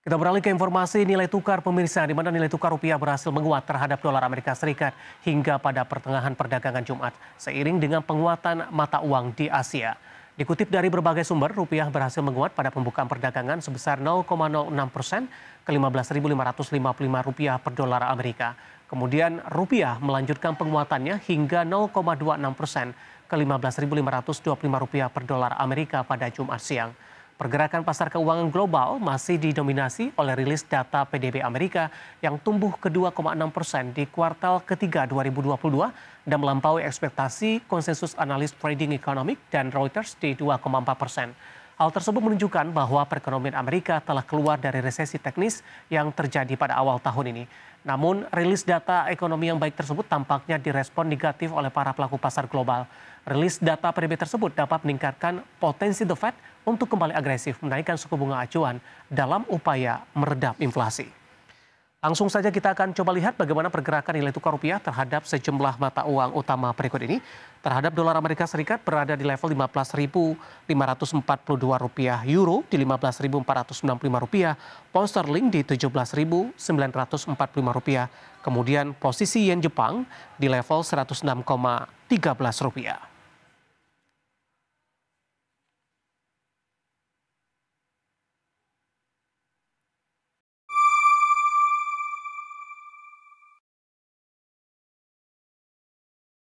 Kita beralih ke informasi nilai tukar pemirsa, di mana nilai tukar rupiah berhasil menguat terhadap dolar Amerika Serikat hingga pada pertengahan perdagangan Jumat, seiring dengan penguatan mata uang di Asia. Dikutip dari berbagai sumber, rupiah berhasil menguat pada pembukaan perdagangan sebesar 0,06 persen ke 15.555 rupiah per dolar Amerika. Kemudian rupiah melanjutkan penguatannya hingga 0,26 persen ke 15.525 rupiah per dolar Amerika pada Jumat siang. Pergerakan pasar keuangan global masih didominasi oleh rilis data PDB Amerika yang tumbuh ke 2,6 persen di kuartal ketiga 2022 dan melampaui ekspektasi konsensus analis trading economic dan Reuters di 2,4 persen. Hal tersebut menunjukkan bahwa perekonomian Amerika telah keluar dari resesi teknis yang terjadi pada awal tahun ini. Namun, rilis data ekonomi yang baik tersebut tampaknya direspon negatif oleh para pelaku pasar global. Rilis data PDB tersebut dapat meningkatkan potensi The Fed untuk kembali agresif menaikkan suku bunga acuan dalam upaya meredam inflasi. Langsung saja kita akan coba lihat bagaimana pergerakan nilai tukar rupiah terhadap sejumlah mata uang utama berikut ini. Terhadap dolar Amerika Serikat berada di level 15.542 rupiah, euro di 15.495 rupiah, pound sterling di 17.945 rupiah, kemudian posisi yen Jepang di level 106,13 rupiah.